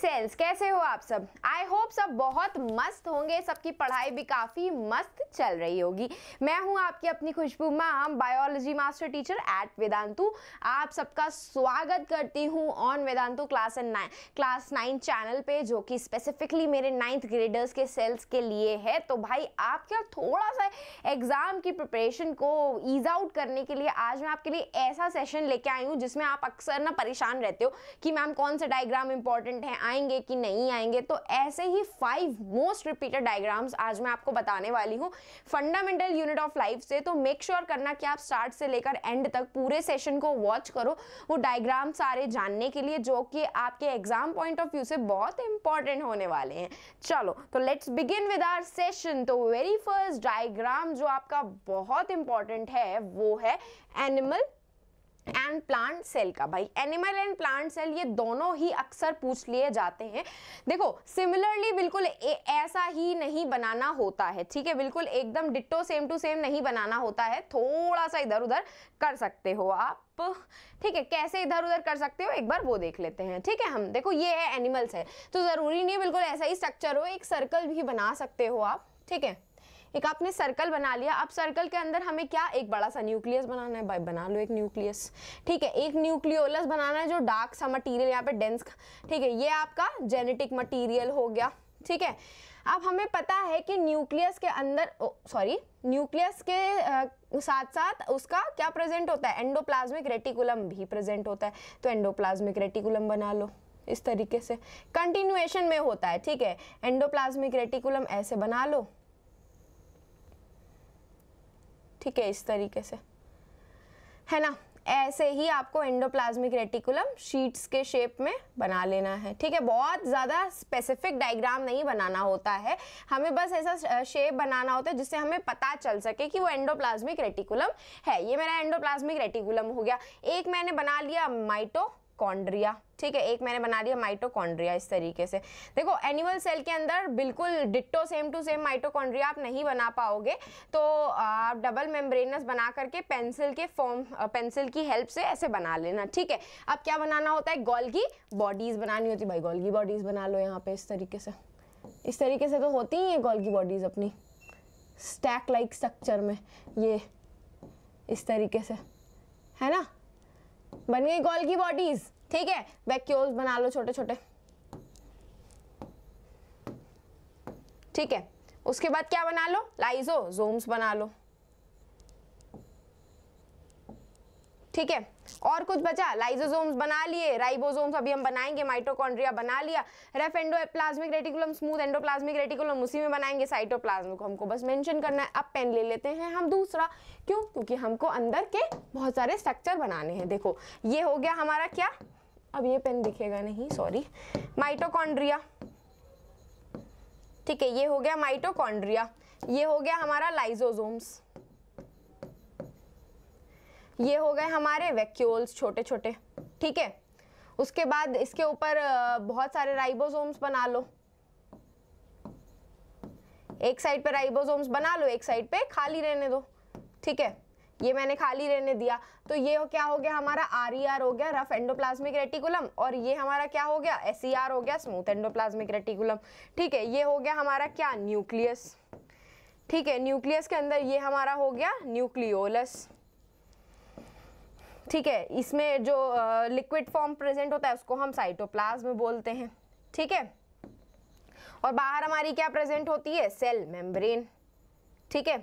sense sales कैसे हो आप सब आई होप सब बहुत मस्त होंगे सबकी पढ़ाई भी काफ़ी मस्त चल रही होगी मैं हूं आपकी अपनी Khushboo ma'am biology master teacher at Vedantu आप सबका स्वागत करती हूं on Vedantu class and nine class nine channel पे जो कि स्पेसिफिकली मेरे नाइन्थ ग्रेडर्स के सेल्स के लिए है तो भाई आपके और थोड़ा सा एग्ज़ाम की प्रिपरेशन को ईज आउट करने के लिए आज मैं आपके लिए ऐसा सेशन लेके आई हूँ जिसमें आप अक्सर ना परेशान रहते हो कि मैम कौन सा डायग्राम इंपॉर्टेंट है आएंगे कि नहीं आएंगे तो ऐसे ही फाइव मोस्ट रिपीटेड डायग्राम्स आज मैं आपको बताने वाली हूँ फंडामेंटल यूनिट ऑफ लाइफ से तो मेक श्योर sure करना कि आप स्टार्ट से लेकर एंड तक पूरे सेशन को वॉच करो वो डायग्राम सारे जानने के लिए जो कि आपके एग्जाम पॉइंट ऑफ व्यू से बहुत इंपॉर्टेंट होने वाले हैं चलो तो let's begin with our session तो वेरी फर्स्ट डायग्राम जो आपका बहुत इंपॉर्टेंट है वो है एनिमल एंड प्लांट सेल का भाई एनिमल एंड प्लांट सेल ये दोनों ही अक्सर पूछ लिए जाते हैं देखो सिमिलरली बिल्कुल ऐसा ही नहीं बनाना होता है ठीक है बिल्कुल एकदम डिट्टो सेम टू सेम नहीं बनाना होता है थोड़ा सा इधर उधर कर सकते हो आप ठीक है कैसे इधर उधर कर सकते हो एक बार वो देख लेते हैं ठीक है हम देखो ये है एनिमल्स है तो ज़रूरी नहीं बिल्कुल ऐसा ही स्ट्रक्चर हो एक सर्कल भी बना सकते हो आप ठीक है एक आपने सर्कल बना लिया अब सर्कल के अंदर हमें क्या एक बड़ा सा न्यूक्लियस बनाना है भाई बना लो एक न्यूक्लियस ठीक है एक न्यूक्लियोलस बनाना है जो डार्क सा मटीरियल यहाँ पे डेंस ठीक है ये आपका जेनेटिक मटीरियल हो गया ठीक है अब हमें पता है कि न्यूक्लियस के अंदर सॉरी न्यूक्लियस के आ, साथ साथ उसका क्या प्रेजेंट होता है एंडोप्लाज्मिक रेटिकुलम भी प्रेजेंट होता है तो एंडोप्लाज्मिक रेटिकुलम बना लो इस तरीके से कंटिन्यूएशन में होता है ठीक है एंडोप्लाज्मिक रेटिकुलम ऐसे बना लो ठीक है इस तरीके से है ना ऐसे ही आपको एंडोप्लाज्मिक रेटिकुलम शीट्स के शेप में बना लेना है ठीक है बहुत ज़्यादा स्पेसिफिक डायग्राम नहीं बनाना होता है हमें बस ऐसा शेप बनाना होता है जिससे हमें पता चल सके कि वो एंडोप्लाज्मिक रेटिकुलम है ये मेरा एंडोप्लाज्मिक रेटिकुलम हो गया एक मैंने बना लिया माइटो कॉन्ड्रिया ठीक है एक मैंने बना लिया माइटोकॉन्ड्रिया इस तरीके से देखो एनिमल सेल के अंदर बिल्कुल ditto same to same mitochondria आप नहीं बना पाओगे तो आप डबल मेम्ब्रेनस बना करके पेंसिल के फॉर्म पेंसिल की हेल्प से ऐसे बना लेना ठीक है अब क्या बनाना होता है गोल्गी बॉडीज़ बनानी होती भाई गोल्गी बॉडीज़ बना लो यहाँ पर इस तरीके से इस तरीके से तो होती ही है गोल्गी बॉडीज़ अपनी स्टैक लाइक स्ट्रक्चर में ये इस तरीके से है ना बन गई गोल की बॉडीज ठीक है वैक्यूल्स बना लो छोटे छोटे ठीक है उसके बाद क्या बना लो लाइजो जोम्स बना लो ठीक है और कुछ बचा लाइजोसोम्स बना लिए राइबोसोम्स अभी हम बनाएंगे माइटोकॉन्ड्रिया बना लिया rough plasmic reticulum smooth endoplasmic reticulum उसी में बनाएंगे साइटोप्लाज्म को हमको बस मेंशन करना है अब पेन ले लेते हैं हम दूसरा क्यों क्योंकि हमको अंदर के बहुत सारे स्ट्रक्चर बनाने हैं देखो ये हो गया हमारा क्या अब ये पेन दिखेगा नहीं सॉरी माइटोकॉन्ड्रिया ठीक है ये हो गया माइटोकॉन्ड्रिया ये हो गया हमारा लाइजोजोम्स ये हो गए हमारे वैक्यूल्स छोटे छोटे ठीक है उसके बाद इसके ऊपर बहुत सारे राइबोसोम्स बना लो एक साइड पे राइबोसोम्स बना लो एक साइड पे खाली रहने दो ठीक है ये मैंने खाली रहने दिया तो ये हो क्या हो गया हमारा आर ई आर हो गया रफ एंडोप्लाज्मिक रेटिकुलम और ये हमारा क्या हो गया एस ई आर हो गया स्मूथ एंडोप्लाज्मिक रेटिकुलम ठीक है ये हो गया हमारा क्या न्यूक्लियस ठीक है न्यूक्लियस के अंदर ये हमारा हो गया न्यूक्लियोलस ठीक है इसमें जो लिक्विड फॉर्म प्रेजेंट होता है उसको हम साइटोप्लाज्म बोलते हैं ठीक है और बाहर हमारी क्या प्रेजेंट होती है सेल मेम्ब्रेन ठीक है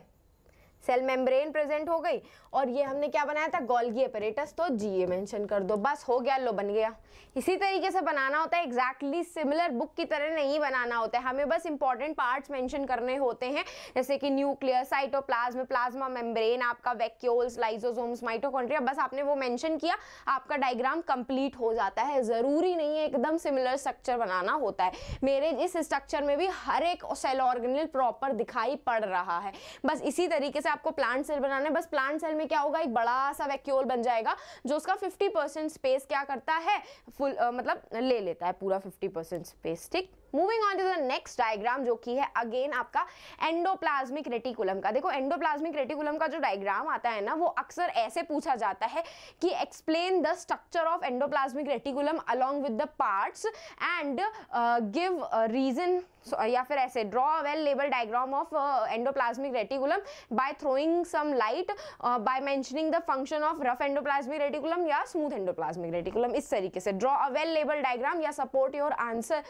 सेल मेम्ब्रेन प्रेजेंट हो गई और ये हमने क्या बनाया था गोल्गी अपरेटस तो जी ये मैंशन कर दो बस हो गया लो बन गया इसी तरीके से बनाना होता है एग्जैक्टली सिमिलर बुक की तरह नहीं बनाना होता है हमें बस इंपॉर्टेंट पार्ट्स मेंशन करने होते हैं जैसे कि न्यूक्लियर साइटोप्लाज्म प्लाज्मा मेम्ब्रेन आपका वैक्यूल्स लाइजोजोम्स माइटोकॉन्ड्रिया बस आपने वो मेंशन किया आपका डायग्राम कंप्लीट हो जाता है ज़रूरी नहीं है एकदम सिमिलर स्ट्रक्चर बनाना होता है मेरे इस स्ट्रक्चर में भी हर एक सेल ऑर्गेनल प्रॉपर दिखाई पड़ रहा है बस इसी तरीके से आपको प्लांट सेल बनाना है बस प्लांट सेल में क्या होगा एक बड़ा सा वैक्यूल बन जाएगा जो उसका फिफ्टी स्पेस क्या करता है फुल मतलब ले लेता है पूरा फिफ्टी स्पेस ठीक moving on to the next diagram जो कि है अगेन आपका एंडोप्लाज्मिक रेटिकुलम का देखो एंडोप्लाज्मिक रेटिकुलम का जो डायग्राम आता है ना वो अक्सर ऐसे पूछा जाता है कि explain the structure of endoplasmic reticulum along with the parts and give reason या फिर ऐसे draw well label diagram of endoplasmic reticulum by throwing some light by mentioning the function of rough endoplasmic reticulum या smooth endoplasmic reticulum इस तरीके से draw a well label diagram या support your answer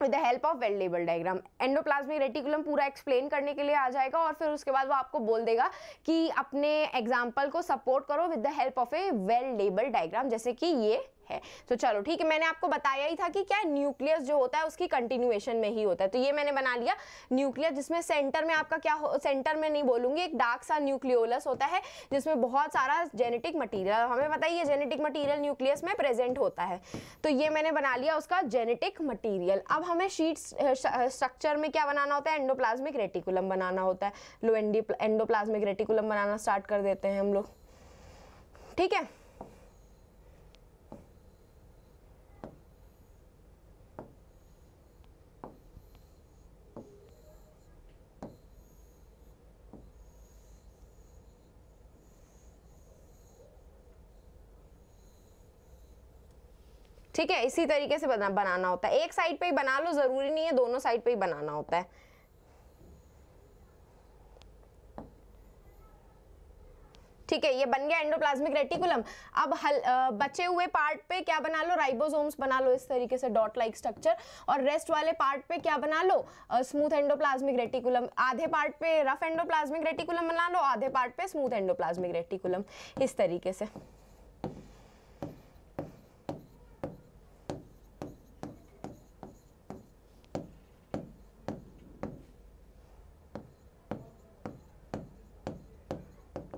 with the help of well label diagram endoplasmic reticulum पूरा explain करने के लिए आ जाएगा और फिर उसके बाद वो आपको बोल देगा कि अपने एग्जाम्पल को सपोर्ट करो with the help of a well label diagram जैसे कि ये है तो चलो ठीक है मैंने आपको बताया ही था कि क्या न्यूक्लियस जो होता है उसकी कंटिन्यूएशन में ही होता है तो ये मैंने बना लिया न्यूक्लियस जिसमें सेंटर में आपका क्या हो सेंटर में नहीं बोलूंगी एक डार्क सा न्यूक्लियोलस होता है जिसमें बहुत सारा जेनेटिक मटीरियल हमें पता ही जेनेटिक मटीरियल न्यूक्लियस में प्रेजेंट होता है तो ये मैंने बना लिया उसका जेनेटिक मटीरियल अब हमें शीट स्ट्रक्चर में क्या बनाना होता है एंडोप्लाज्मिक रेटिकुलम बनाना होता है लो एंडोप्लाज्मिक रेटिकुलम बनाना स्टार्ट कर देते हैं हम लोग ठीक है ठीक है इसी तरीके से बना, बनाना होता है एक साइड पे ही बना लो ज़रूरी नहीं है दोनों साइड पे ही बनाना होता है ठीक है ये बन गया एंडोप्लाज्मिक रेटिकुलम अब हल आ, बचे हुए पार्ट पे क्या बना लो राइबोसोम्स बना लो इस तरीके से डॉट लाइक स्ट्रक्चर और रेस्ट वाले पार्ट पे क्या बना लो स्मूथ एंडोप्लाज्मिक रेटिकुलम आधे पार्ट पे रफ एंडोप्लाज्मिक रेटिकुलम बना लो आधे पार्ट पे स्मूथ एंडोप्लाज्मिक रेटिकुलम इस तरीके से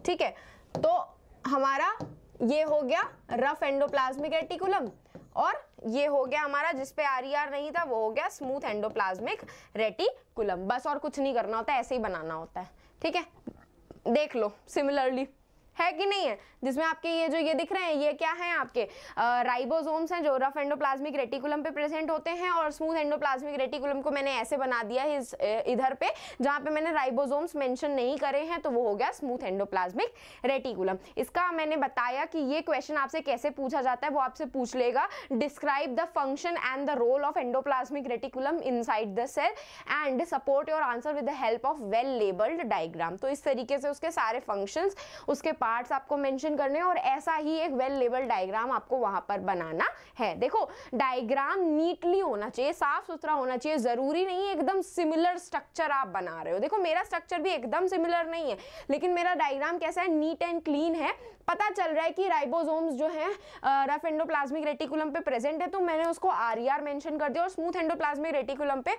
ठीक है तो हमारा ये हो गया रफ एंडोप्लाज्मिक रेटिकुलम और ये हो गया हमारा जिसपे आर ई e आर नहीं था वो हो गया स्मूथ एंडोप्लाज्मिक रेटिकुलम बस और कुछ नहीं करना होता ऐसे ही बनाना होता है ठीक है देख लो सिमिलरली है कि नहीं है जिसमें आपके ये जो ये दिख रहे हैं ये क्या है आपके राइबोसोम्स हैं जो रफ एंडोप्लाज्मिक रेटिकुलम पे प्रेजेंट होते हैं और स्मूथ एंडोप्लाज्मिक रेटिकुलम को मैंने ऐसे बना दिया है इस इधर पे जहाँ पे मैंने राइबोसोम्स मेंशन नहीं करे हैं तो वो हो गया स्मूथ एंडोप्लाज्मिक रेटिकुलम इसका मैंने बताया कि ये क्वेश्चन आपसे कैसे पूछा जाता है वो आपसे पूछ लेगा describe the function and the role of endoplasmic reticulum side the cell and support your answer with the help of well labelled diagram तो इस तरीके से उसके सारे फंक्शन उसके पास पार्ट्स आपको मेंशन करने हैं और ऐसा ही एक वेल लेबल डायग्राम आपको वहां पर बनाना है देखो डायग्राम नीटली होना चाहिए साफ सुथरा होना चाहिए ज़रूरी नहीं है एकदम सिमिलर स्ट्रक्चर आप बना रहे हो देखो मेरा स्ट्रक्चर भी एकदम सिमिलर नहीं है लेकिन मेरा डायग्राम कैसा है नीट एंड क्लीन है पता चल रहा है कि राइबोसोम्स जो है रफ एंडोप्लाज्मिक रेटिकुलम पे प्रेजेंट है तो मैंने उसको आर ई आर मेंशन कर दिया और स्मूथ एंडोप्लाज्मिक रेटिकुलम पे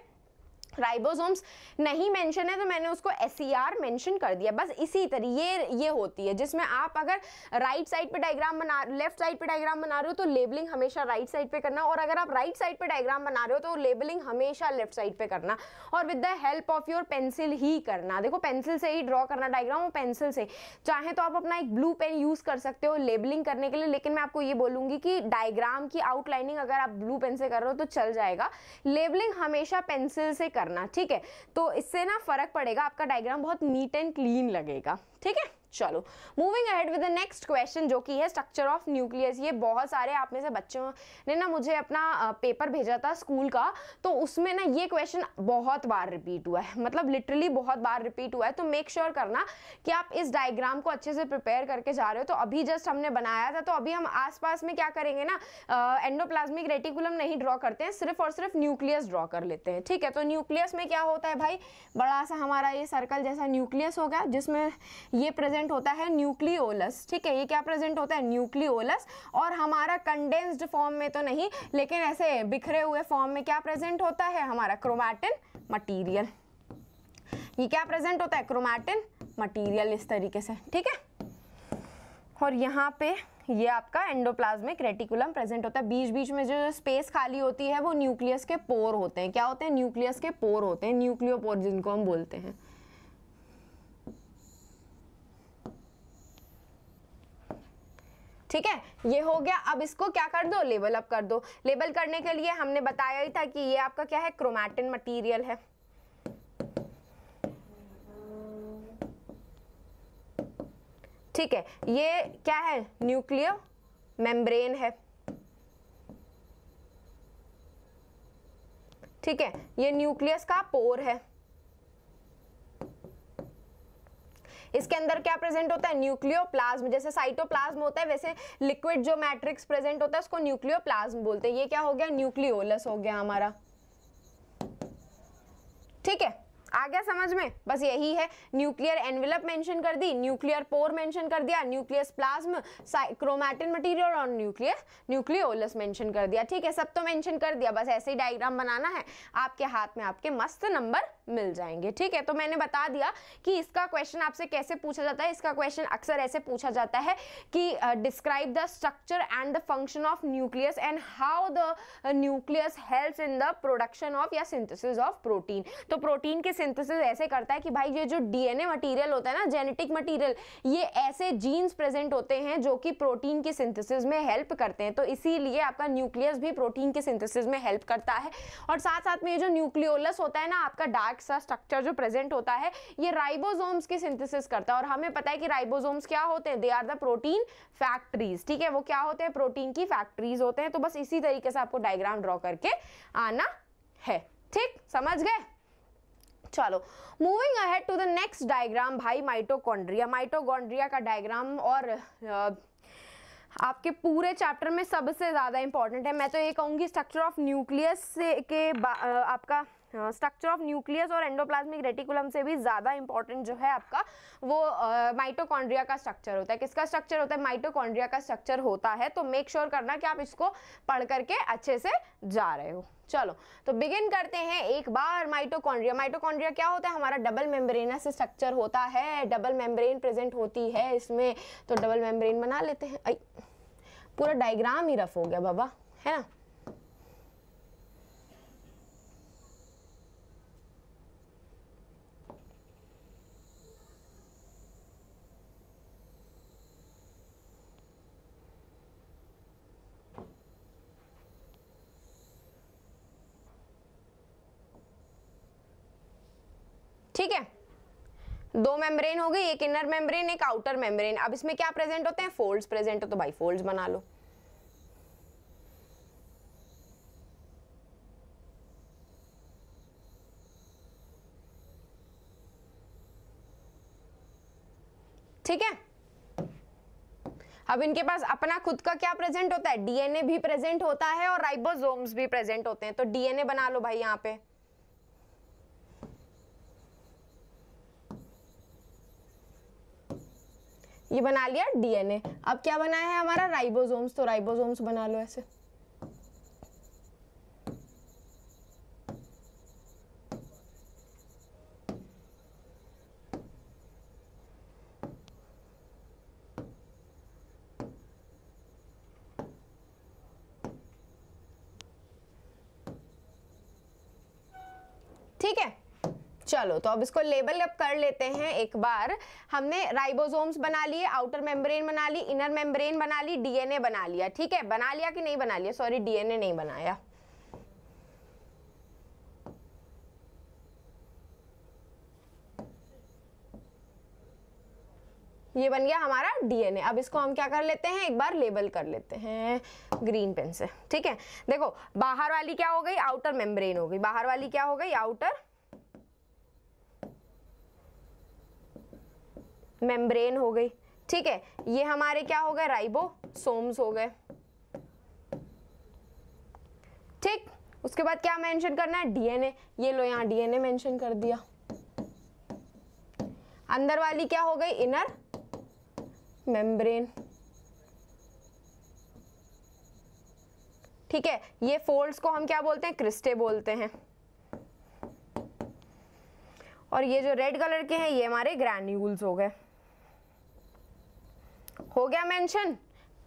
राइबोसोम्स नहीं मेंशन है तो मैंने उसको एस e मेंशन कर दिया बस इसी तरह ये ये होती है जिसमें आप अगर राइट साइड पे डायग्राम बना लेफ्ट साइड पे डायग्राम बना रहे हो तो लेबलिंग हमेशा राइट साइड पे करना और अगर आप राइट साइड पे डायग्राम बना रहे हो तो लेबलिंग हमेशा लेफ्ट साइड पे करना और with the help of your pencil ही करना देखो पेंसिल से ही ड्रॉ करना डायग्राम और पेंसिल से चाहे तो आप अपना एक ब्लू पेन यूज़ कर सकते हो लेबलिंग करने के लिए लेकिन मैं आपको ये बोलूँगी कि डायग्राम की आउटलाइनिंग अगर आप ब्लू पेन से कर रहे हो तो चल जाएगा लेबलिंग हमेशा पेंसिल से करना करना ठीक है तो इससे ना फ़र्क पड़ेगा आपका डायग्राम बहुत नीट एंड क्लीन लगेगा ठीक है चलो moving ahead with the next question जो कि है स्ट्रक्चर ऑफ न्यूक्लियस ये बहुत सारे आप में से बच्चों ने ना मुझे अपना पेपर भेजा था स्कूल का तो उसमें ना ये क्वेश्चन बहुत बार रिपीट हुआ है मतलब लिटरली बहुत बार रिपीट हुआ है तो मेक श्योर sure करना कि आप इस डायग्राम को अच्छे से प्रिपेयर करके जा रहे हो तो अभी जस्ट हमने बनाया था तो अभी हम आसपास में क्या करेंगे ना एंडोप्लाज्मिक रेटिकुलम नहीं ड्रॉ करते हैं सिर्फ और सिर्फ न्यूक्लियस ड्रॉ कर लेते हैं ठीक है तो न्यूक्लियस में क्या होता है भाई बड़ा सा हमारा ये सर्कल जैसा न्यूक्लियस होगा जिसमें ये प्रेजेंट प्रेजेंट होता है न्यूक्लियोलस ठीक है ये क्या प्रेजेंट होता है न्यूक्लियोलस और हमारा कंडेंस्ड फॉर्म में तो नहीं लेकिन ऐसे बिखरे हुए फॉर्म में क्या प्रेजेंट होता है हमारा क्रोमैटिन मटीरियल ये क्या प्रेजेंट होता है क्रोमैटिन मटीरियल इस तरीके से ठीक है और यहाँ पे ये आपका एंडोप्लाज्मिक रेटिकुलम प्रेजेंट होता है बीच बीच में जो स्पेस खाली होती है वो न्यूक्लियस के पोर होते हैं क्या होते हैं न्यूक्लियस के पोर होते हैं न्यूक्लियोपोर जिनको हम बोलते हैं ठीक है ये हो गया अब इसको क्या कर दो लेबल अप कर दो लेबल करने के लिए हमने बताया ही था कि ये आपका क्या है क्रोमैटिन मटेरियल है ठीक है ये क्या है न्यूक्लियर मेम्ब्रेन है ठीक है ये न्यूक्लियस का पोर है इसके अंदर क्या प्रेजेंट होता है न्यूक्लियोप्लाज्म जैसे साइटोप्लाज्म होता है वैसे लिक्विड जो मैट्रिक्स प्रेजेंट होता है उसको न्यूक्लियोप्लाज्म बोलते हैं ये क्या हो गया न्यूक्लियोलस हो गया हमारा ठीक है आ गया समझ में बस यही है न्यूक्लियर एनवेलप मेंशन कर दी न्यूक्लियर पोर मेंशन कर दिया न्यूक्लियस प्लाज्म क्रोमैटिन मटेरियल और न्यूक्लियर न्यूक्लियोलस मेंशन कर दिया ठीक है सब तो मेंशन कर दिया बस ऐसे ही डायग्राम बनाना है आपके हाथ में आपके मस्त नंबर मिल जाएंगे ठीक है तो मैंने बता दिया कि इसका क्वेश्चन आपसे कैसे पूछा जाता है इसका क्वेश्चन अक्सर ऐसे पूछा जाता है कि describe the structure and the function of nucleus and how the nucleus help in the production of या सिंथेसिस ऑफ प्रोटीन तो प्रोटीन के सिंथेसिस ऐसे करता है कि भाई ये जो डीएनए मटीरियल होता है ना जेनेटिक मटीरियल ये ऐसे जीन्स प्रेजेंट होते हैं जो कि प्रोटीन के सिंथेसिस में हेल्प करते हैं तो इसीलिए आपका न्यूक्लियस भी प्रोटीन के सिंथेसिस में हेल्प करता है और साथ साथ में ये जो न्यूक्लियोलस होता है ना आपका डार्क कॉम्पैक्ट सा स्ट्रक्चर जो प्रेजेंट होता है ये राइबोसोम्स की सिंथेसिस करता है और हमें पता है कि राइबोसोम्स क्या होते हैं they are the protein factories ठीक है वो क्या होते हैं प्रोटीन की फैक्ट्रीज होते हैं तो बस इसी तरीके से आपको डायग्राम ड्रॉ करके आना है ठीक समझ गए चलो moving ahead to the next diagram भाई माइटोकॉन्ड्रिया माइटोकॉन्ड्रिया का डायग्राम और आपके पूरे चैप्टर में सबसे ज़्यादा इंपॉर्टेंट है मैं तो ये कहूँगी स्ट्रक्चर ऑफ न्यूक्लियस से के आपका स्ट्रक्चर ऑफ न्यूक्लियस और एंडोप्लाज्मिक रेटिकुलम से भी ज़्यादा इंपॉर्टेंट जो है आपका वो माइटोकॉन्ड्रिया का स्ट्रक्चर होता है किसका स्ट्रक्चर होता है माइटोकॉन्ड्रिया का स्ट्रक्चर होता है तो मेक श्योर sure करना कि आप इसको पढ़ करके अच्छे से जा रहे हो चलो तो बिगिन करते हैं एक बार माइटोकॉन्ड्रिया माइटोकॉन्ड्रिया क्या होता है हमारा डबल मेम्ब्रेनस स्ट्रक्चर होता है डबल मेम्ब्रेन प्रेजेंट होती है इसमें तो डबल मेम्ब्रेन बना लेते हैं पूरा डायग्राम ही रफ हो गया बाबा है ना दो मेम्ब्रेन हो गई एक इनर मेम्ब्रेन एक आउटर मेम्ब्रेन अब इसमें क्या प्रेजेंट होते हैं फोल्ड्स प्रेजेंट हो तो भाई फोल्ड्स बना लो ठीक है अब इनके पास अपना खुद का क्या प्रेजेंट होता है डीएनए भी प्रेजेंट होता है और राइबोसोम्स भी प्रेजेंट होते हैं तो डीएनए बना लो भाई यहां पे ये बना लिया डीएनए अब क्या बना है हमारा राइबोसोम्स तो राइबोसोम्स बना लो ऐसे ठीक है चलो तो अब इसको लेबल अब कर लेते हैं एक बार हमने राइबोसोम्स बना लिए आउटर मेम्ब्रेन बना ली इनर मेम्ब्रेन बना ली डीएनए बना लिया ठीक है बना लिया कि नहीं बना लिया सॉरी डीएनए नहीं बनाया ये बन गया हमारा डीएनए अब इसको हम क्या कर लेते हैं एक बार लेबल कर लेते हैं ग्रीन पेन से ठीक है देखो बाहर वाली क्या हो गई आउटर मेम्ब्रेन हो गई बाहर वाली क्या हो गई आउटर मेम्ब्रेन हो गई ठीक है ये हमारे क्या हो गए राइबोसोम्स हो गए ठीक उसके बाद क्या मेंशन करना है डीएनए ये लो यहां डीएनए मेंशन कर दिया अंदर वाली क्या हो गई इनर मेम्ब्रेन ठीक है ये फोल्ड्स को हम क्या बोलते हैं क्रिस्टे बोलते हैं और ये जो रेड कलर के हैं ये हमारे ग्रैन्यूल्स हो गए हो गया मेंशन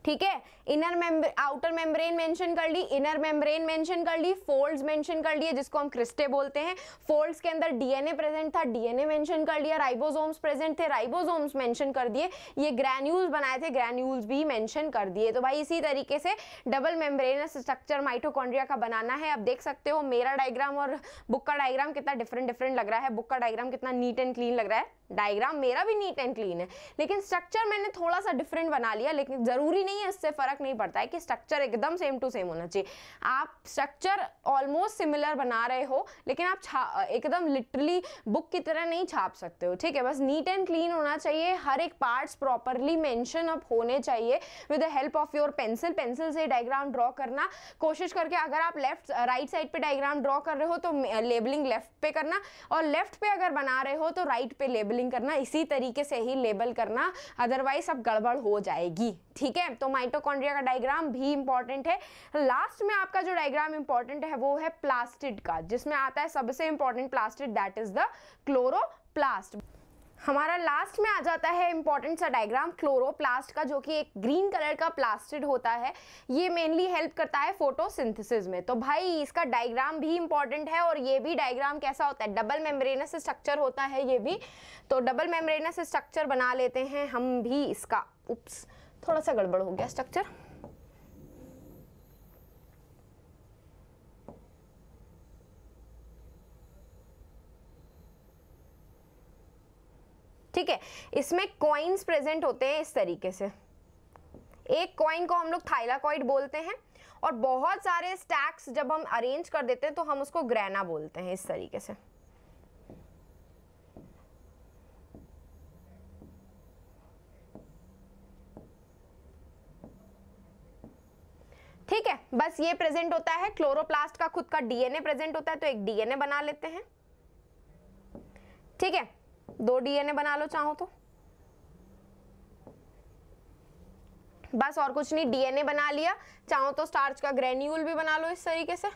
ठीक है inner membrane outer membrane mention कर ली इनर मेम्ब्रेन मेंशन कर ली फोल्ड्स मेंशन कर लिए जिसको हम क्रिस्टे बोलते हैं फोल्ड्स के अंदर डीएनए प्रेजेंट था डीएनए मेंशन कर लिया राइबोसोम्स प्रेजेंट थे राइबोसोम्स मेंशन कर दिए ये ग्रैन्यूल्स बनाए थे ग्रैन्यूल्स भी मेंशन कर दिए तो भाई इसी तरीके से डबल मेम्ब्रेन स्ट्रक्चर माइटोकॉन्ड्रिया का बनाना है आप देख सकते हो मेरा डायग्राम और बुक का डायग्राम कितना डिफरेंट डिफरेंट लग रहा है बुक का डायग्राम कितना नीट एंड क्लीन लग रहा है डायग्राम मेरा भी नीट एंड क्लीन है लेकिन स्ट्रक्चर मैंने थोड़ा सा डिफरेंट बना लिया लेकिन ज़रूरी नहीं है इससे फ़र्क नहीं पड़ता है कि स्ट्रक्चर एकदम सेम टू सेम होना चाहिए आप स्ट्रक्चर ऑलमोस्ट सिमिलर बना रहे हो लेकिन आप एकदम लिटरली बुक की तरह नहीं छाप सकते हो ठीक है बस नीट एंड क्लीन होना चाहिए हर एक पार्ट्स प्रॉपरली मैंशन अप होने चाहिए with the help of your pencil pencil से डायग्राम ड्रॉ करना कोशिश करके अगर आप लेफ्ट राइट साइड पर डायग्राम ड्रॉ कर रहे हो तो लेबलिंग लेफ्ट पे करना और लेफ्ट पे अगर बना रहे हो तो राइट पे लेबलिंग लेबलिंग करना इसी तरीके से ही लेबल करना अदरवाइज अब गड़बड़ हो जाएगी ठीक है तो माइटोकॉन्ड्रिया का डायग्राम भी इंपॉर्टेंट है लास्ट में आपका जो डायग्राम इंपॉर्टेंट है वो है प्लास्टिड का जिसमें आता है सबसे important plastid that is the chloroplast हमारा लास्ट में आ जाता है इम्पॉर्टेंट सा डायग्राम क्लोरोप्लास्ट का जो कि एक ग्रीन कलर का प्लास्टिड होता है ये मेनली हेल्प करता है फोटोसिंथेसिस में तो भाई इसका डायग्राम भी इम्पॉर्टेंट है और ये भी डायग्राम कैसा होता है डबल मेम्ब्रेनस स्ट्रक्चर होता है ये भी तो डबल मेम्ब्रेनस स्ट्रक्चर बना लेते हैं हम भी इसका उप्स थोड़ा सा गड़बड़ हो गया स्ट्रक्चर ठीक है इसमें कॉइन्स प्रेजेंट होते हैं इस तरीके से एक कॉइन को हम लोग थाइलाकॉइड बोलते हैं और बहुत सारे स्टैक्स जब हम अरेंज कर देते हैं तो हम उसको ग्रैना बोलते हैं इस तरीके से ठीक है बस ये प्रेजेंट होता है क्लोरोप्लास्ट का खुद का डीएनए प्रेजेंट होता है तो एक डीएनए बना लेते हैं ठीक है दो डीएनए बना लो चाहो तो बस और कुछ नहीं डीएनए बना लिया चाहो तो स्टार्च का ग्रेन्यूल भी बना लो इस तरीके से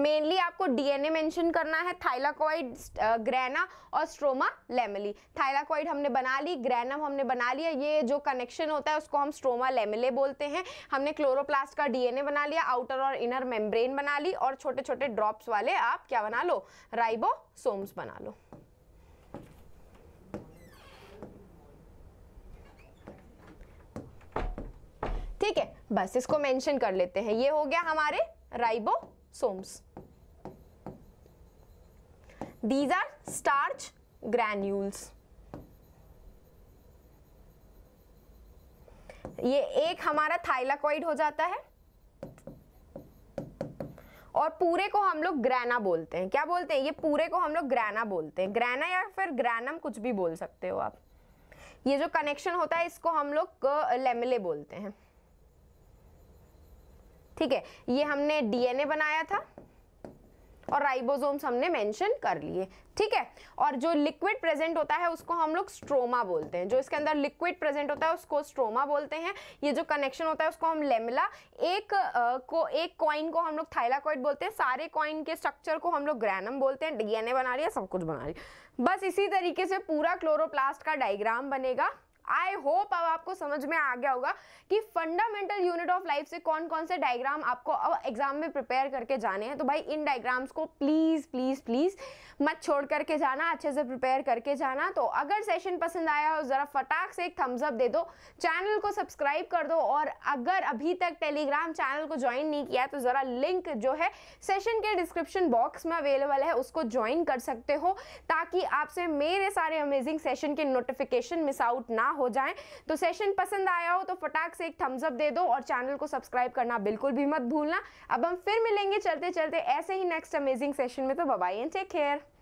मेनली आपको डीएनए मेंशन करना है थाइलाकॉइड ग्रैना uh, और स्ट्रोमा लेमली थाइलाकॉइड हमने बना ली ग्रैनम हमने बना लिया ये जो कनेक्शन होता है उसको हम स्ट्रोमा लेमले बोलते हैं हमने क्लोरोप्लास्ट का डीएनए बना लिया आउटर और इनर मेम्ब्रेन बना ली और छोटे छोटे ड्रॉप्स वाले आप क्या बना लो राइबोसोम्स बना लो ठीक है बस इसको मेंशन कर लेते हैं ये हो गया हमारे ribosomes these are starch granules ये एक हमारा थाइलाकॉइड हो जाता है और पूरे को हम लोग ग्रैना बोलते हैं क्या बोलते हैं ये पूरे को हम लोग ग्रैना बोलते हैं ग्रैना या फिर ग्रैनम कुछ भी बोल सकते हो आप ये जो कनेक्शन होता है इसको हम लोग लेमले बोलते हैं ठीक है ये हमने डीएनए बनाया था और राइबोसोम्स हमने मेंशन कर लिए ठीक है और जो लिक्विड प्रेजेंट होता है उसको हम लोग स्ट्रोमा बोलते हैं जो इसके अंदर लिक्विड प्रेजेंट होता है उसको स्ट्रोमा बोलते हैं ये जो कनेक्शन होता है उसको हम लेमिला एक आ, को एक कॉइन को हम लोग थाइलाकॉइड बोलते हैं सारे कॉइन के स्ट्रक्चर को हम लोग ग्रैनम बोलते हैं डीएनए बना रही है सब कुछ बना रही है बस इसी तरीके से पूरा क्लोरोप्लास्ट का डायग्राम बनेगा आई होप अब आपको समझ में आ गया होगा कि फंडामेंटल यूनिट ऑफ लाइफ से कौन कौन से डायग्राम आपको अब एग्जाम में प्रिपेयर करके जाने हैं तो भाई इन डायग्राम्स को प्लीज़ प्लीज़ प्लीज़ मत छोड़ करके जाना अच्छे से प्रिपेयर करके जाना तो अगर सेशन पसंद आया हो ज़रा फटाक से एक थम्सअप दे दो चैनल को सब्सक्राइब कर दो और अगर अभी तक टेलीग्राम चैनल को ज्वाइन नहीं किया तो ज़रा लिंक जो है सेशन के डिस्क्रिप्शन बॉक्स में अवेलेबल है उसको ज्वाइन कर सकते हो ताकि आपसे मेरे सारे अमेजिंग सेशन के नोटिफिकेशन मिस आउट ना हो जाए तो सेशन पसंद आया हो तो फटाक से एक थम्सअप दे दो और चैनल को सब्सक्राइब करना बिल्कुल भी मत भूलना अब हम फिर मिलेंगे चलते चलते ऐसे ही नेक्स्ट अमेजिंग सेशन में तो बबाई एंड टेक केयर